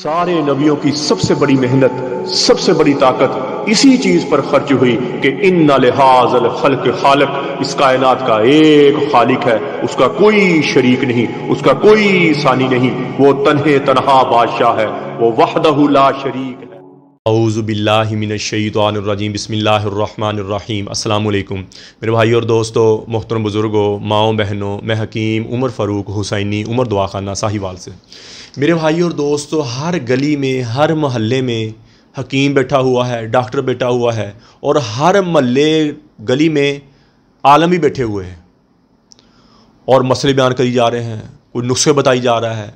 सारे नबियों की सबसे बड़ी मेहनत सबसे बड़ी ताकत इसी चीज पर खर्च हुई कि इन नहाजल खलक खालक इस कायनात का एक खालिक है उसका कोई शरीक नहीं उसका कोई सानी नहीं वो तनहे तनहा बादशाह है वो वहदहुला शरीक है अऊज़बिल्लिमिनशैतरजीम बसमीम अल्लाम मेरे भाई और दोस्तों मोहतरम बुज़ुर्गों माओ बहनों मैं हकीम उमर फ़ारूक हुसैनी उमर दुआखाना साहिवाल से मेरे भाई और दोस्तों हर गली में हर महल्ले में हकीम बैठा हुआ है डॉक्टर बैठा हुआ है और हर महल गली में आलम भी बैठे हुए हैं और मसले बयान करी जा रहे हैं कोई नुस्खे बताई जा रहा है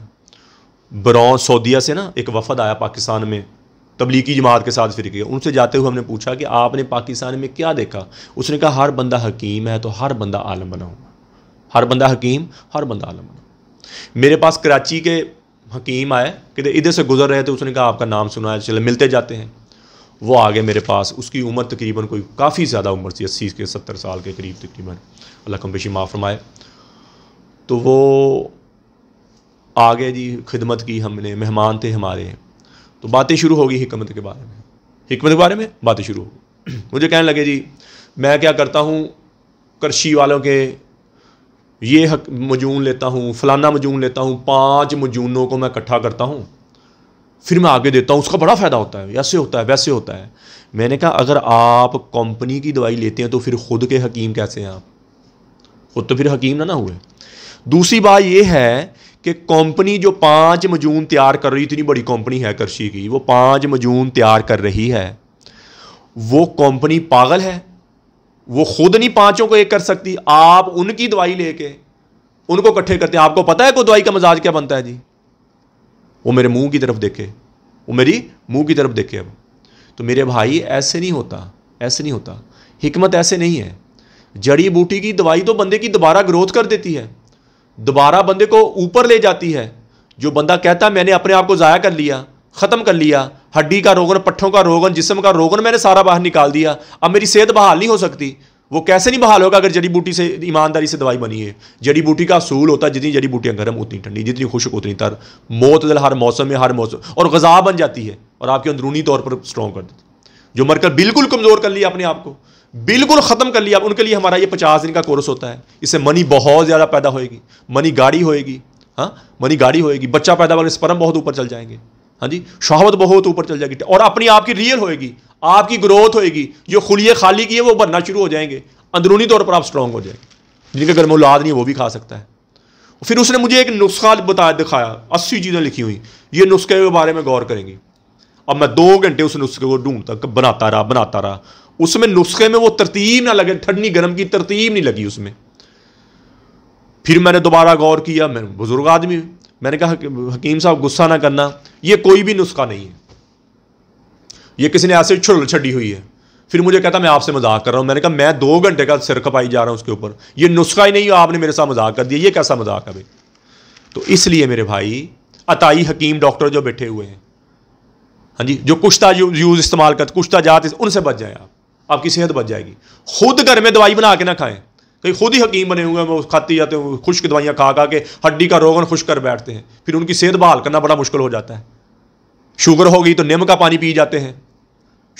ब्रॉन्स सऊदिया से ना एक वफद आया पाकिस्तान में तबलीगी जमात के साथ फिर गया उनसे जाते हुए हमने पूछा कि आपने पाकिस्तान में क्या देखा उसने कहा हर बंदा हकीम है तो हर बंदा आलम बनाऊँ हर बंदा हकीम हर बंदा आलम बनाऊँ मेरे पास कराची के हकीम आए कि इधर से गुजर रहे थे तो उसने कहा आपका नाम सुना है चले मिलते जाते हैं वो आ गए मेरे पास उसकी उम्र तकरीबन कोई काफ़ी ज़्यादा उम्र थी अस्सी के सत्तर साल के करीब तकरीबन अल्लाह कम पेशी माफ़ फरमाए तो वो आ गए जी खिदमत की हमने मेहमान थे हमारे तो बातें शुरू होगी हमत के बारे में हमत के बारे में बातें शुरू होगी मुझे कहने लगे जी मैं क्या करता हूँ कृषि वालों के ये हक मजून लेता हूँ फलाना मजून लेता हूँ पांच मजूनों को मैं इकट्ठा करता हूँ फिर मैं आगे देता हूँ उसका बड़ा फ़ायदा होता है ऐसे होता है वैसे होता है मैंने कहा अगर आप कंपनी की दवाई लेते हैं तो फिर खुद के हकीम कैसे हैं आप खुद तो फिर हकीम ना ना हुए दूसरी बात यह है कि कंपनी जो पाँच मजून तैयार कर रही इतनी बड़ी कंपनी है कृषि की वो पाँच मजून तैयार कर रही है वो कंपनी पागल है वो खुद नहीं पाँचों को एक कर सकती आप उनकी दवाई लेके उनको इकट्ठे करते हैं आपको पता है कोई दवाई का मजाज क्या बनता है जी वो मेरे मुंह की तरफ देखे वो मेरी मुंह की तरफ देखे अब तो मेरे भाई ऐसे नहीं होता ऐसे नहीं होता हिकमत ऐसे नहीं है जड़ी बूटी की दवाई तो बंदे की दोबारा ग्रोथ कर देती है दोबारा बंदे को ऊपर ले जाती है जो बंदा कहता है मैंने अपने आप को ज़ाया कर लिया ख़त्म कर लिया हड्डी का रोगन पट्ठों का रोगन जिसम का रोगन मैंने सारा बाहर निकाल दिया अब मेरी सेहत बहाल नहीं हो सकती वो कैसे नहीं बहाल होगा अगर जड़ी बूटी से ईमानदारी से दवाई बनी है जड़ी बूटी का असूल होता है जितनी जड़ी बूटियाँ गर्म उतनी ठंडी जितनी खुशक उतनी तर मौत दल हर मौसम में हर मौसम और गजा बन जाती है और आपके अंदरूनी तौर पर स्ट्रॉन्ग कर देती जो मरकर बिल्कुल कमज़ोर कर लिया अपने आप को बिल्कुल ख़त्म कर लिया उनके लिए हमारा ये पचास दिन का कोर्स होता है इससे मनी बहुत ज़्यादा पैदा होएगी मनी गाड़ी होएगी हाँ मनी गाड़ी होएगी बच्चा पैदा होगा इस परम बहुत ऊपर चल जाएंगे हाँ जी शहावत बहुत ऊपर चल जाएगी और अपनी आपकी रियल होएगी आपकी ग्रोथ होएगी जो खुलिए खाली की है वो भरना शुरू हो जाएंगे अंदरूनी तौर पर आप स्ट्रांग हो जाएंगे जिनके घर में औलाद नहीं वो भी खा सकता है फिर उसने मुझे एक नुस्खा बता दिखाया अस्सी चीज़ें लिखी हुई ये नुस्खे के बारे में गौर करेंगी अब मैं दो घंटे उस नुस्खे को ढूंढता बनाता रहा बनाता रहा उसमें नुस्खे में वो तरतीब ना लगे ठंडी गर्म की तरतीब नहीं लगी उसमें फिर मैंने दोबारा गौर किया मैं बुज़ुर्ग आदमी मैंने कहा हकीम साहब गुस्सा ना करना ये कोई भी नुस्खा नहीं है ये किसी ने ऐसे छुड़ छड़ी हुई है फिर मुझे कहता मैं आपसे मजाक कर रहा हूं मैंने कहा मैं दो घंटे का सिर खपाई जा रहा हूं उसके ऊपर ये नुस्खा ही नहीं आपने मेरे साथ मजाक कर दिया ये कैसा मजाक है भाई तो इसलिए मेरे भाई अताई हकीम डॉक्टर जो बैठे हुए हैं हाँ जी जो कुश्ता यूज़ इस्तेमाल कर कुश्ता जात उनसे बच जाए आप आपकी सेहत बच जाएगी खुद घर में दवाई बना के ना खाएं कहीं खुद ही हकीम बने हुए हैं वो खाते जाते हैं खुश्क दवाइयाँ खा खा के हड्डी का रोगन खुश कर बैठते हैं फिर उनकी सेहत बहाल करना बड़ा मुश्किल हो जाता है शुगर हो गई तो नीम का पानी पी जाते हैं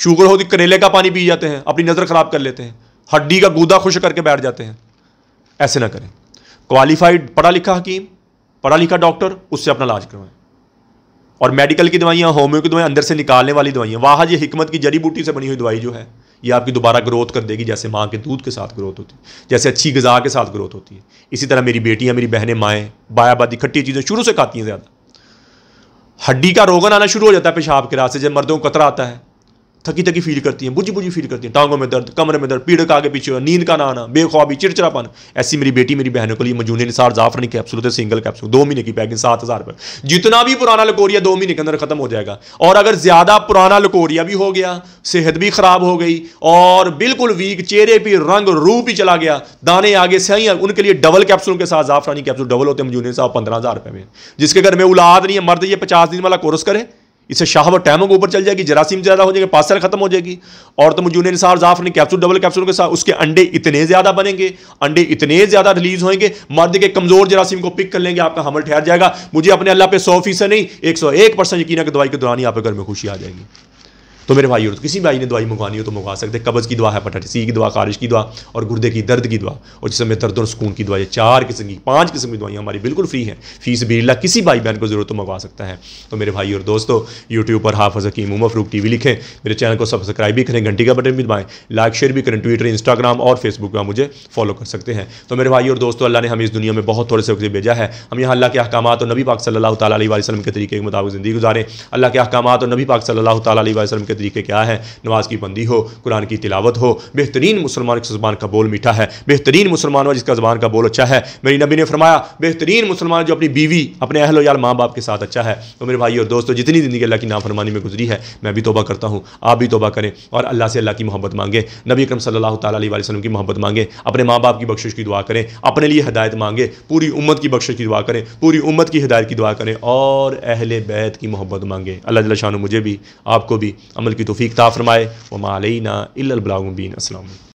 शुगर गई तो करेले का पानी पी जाते हैं अपनी नज़र ख़राब कर लेते हैं हड्डी का गूदा खुश करके बैठ जाते हैं ऐसे ना करें क्वालिफाइड पढ़ा लिखा हकीम पढ़ा लिखा डॉक्टर उससे अपना इलाज करवाएं और मेडिकल की दवाइयाँ होम्यो की दवाइयाँ अंदर से निकालने वाली दवाइयाँ वाह ये हमत की जड़ी बूटी से बनी हुई दवाई जो है ये आपकी दोबारा ग्रोथ कर देगी जैसे माँ के दूध के साथ ग्रोथ होती है जैसे अच्छी गज़ा के साथ ग्रोथ होती है इसी तरह मेरी बेटियाँ मेरी बहनें माएँ बायाबादी खट्टी चीज़ें शुरू से खाती हैं ज़्यादा हड्डी का रोगन आना शुरू हो जाता है पेशाब के रास्ते जब मर्दों को कतरा आता है थकी थकी फील करती हैं बुझी बुझी फील करती हैं टांगों में दर्द कमरे में दर्द पीड़ का आगे पीछे नींद का ना आना बेखौबी चिड़चिड़ापन ऐसी मेरी बेटी मेरी बहनों के लिए मजूने निसार जाफरानी कैप्सूल थे सिंगल कैप्सूल दो महीने की पैकिंग सात हज़ार रुपये जितना भी पुराना लकोरिया दो महीने के अंदर खत्म हो जाएगा और अगर ज़्यादा पुराना लकोरिया भी हो गया सेहत भी ख़राब हो गई और बिल्कुल वीक चेहरे पर रंग रूप ही चला गया दाने आगे सही उनके लिए डबल कैप्सूल के साथ जाफरानी कैप्सूल डबल होते हैं मजूने साहब पंद्रह हज़ार रुपये में जिसके घर में उलाद नहीं है मर्द ये पचास दिन वाला कोर्स करे इससे शहावत टैमों के ऊपर चल जाएगी जरासीम ज़्यादा हो जाएगी पासर ख़त्म हो जाएगी और तो मुझे जाफ ने कैप्सूल डबल कैप्सूल के साथ उसके अंडे इतने ज़्यादा बनेंगे अंडे इतने ज़्यादा रिलीज होंगे मर्द के कमज़ोर जरासीम को पिक कर लेंगे आपका हमल ठहर जाएगा मुझे अपने अल्लाह पे सौ फीसद नहीं एक सौ एक परसेंट यकीन है कि दवाई के दौरान ही आपके घर में खुशी आ जाएगी तो मेरे भाई और तो किसी भाई ने दवाई मंगवानी हो तो मंगवा सकते हैं कब्ज़ की दवा पटाटी सी की दवा कारिश की दवा और गुर्दे की दर्द की दवा और जिसमें दर्द और सुकून की दवाई चार किस्म की पाँच किस्म की दवाइयाँ हमारी बिल्कुल फ्री हैं फीस बिरला किसी भाई बहन को ज़रूरत तो मंगवा सकता है तो मेरे भाई और दोस्तों यूट्यूब पर हाफज हकीम उमर फ्रूक टी लिखें मेरे चैनल को सब्सक्राइब भी करें घंटी का बटन भी दबाएँ लाइक शेयर भी करें ट्विटर इंस्टाग्राम और फेसबुक पर मुझे फॉलो कर सकते हैं तो मेरे भाई और दोस्तों अल्लाह ने हमें इस दुनिया में बहुत थोड़े से वक्त भेजा है हम यहाँ अल्लाह के अहकाम और नबी पाक सल्ला अलैहि के तरीके के मुताबिक ज़िंदगी गुजारें अल्लाह के अहकाम और नबी पाक सल्ला अलैहि के तरीके क्या है नमाज की बंदी हो कुरान की तिलावत हो बेहतरीन मुसलमान की जबान का बोल मीठा है बेहतरीन मुसलमान हो जिसका जबान का बोल अच्छा है मेरी नबी ने फरमाया बेहतरीन मुसलमान जो अपनी बीवी अपने अहल यार माँ बाप के साथ अच्छा है तो मेरे भाई और दोस्तों जितनी ज़िंदगी अल्लाह की नाफरमानी में गुजरी है मैं भी तोबा करता हूँ आप भी तोबा करें और अल्लाह से अल्लाह की मोहब्बत मांगे नबी अक्रम सल्लल्लाहु की मोहब्बत मांगे अपने माँ बाप की बख्शिश की दुआ करें अपने लिए हदायत मांगे पूरी उम्मत की बख्शिश की दुआ करें पूरी उम्मत की हदायत की दुआ करें और अहल बैत की मोहब्बत मांगे अल्लाह शाह मुझे भी आपको भी अमल की तोफ़ी ताफ़रमाए वमा अलना अल्लाबलाबीन असल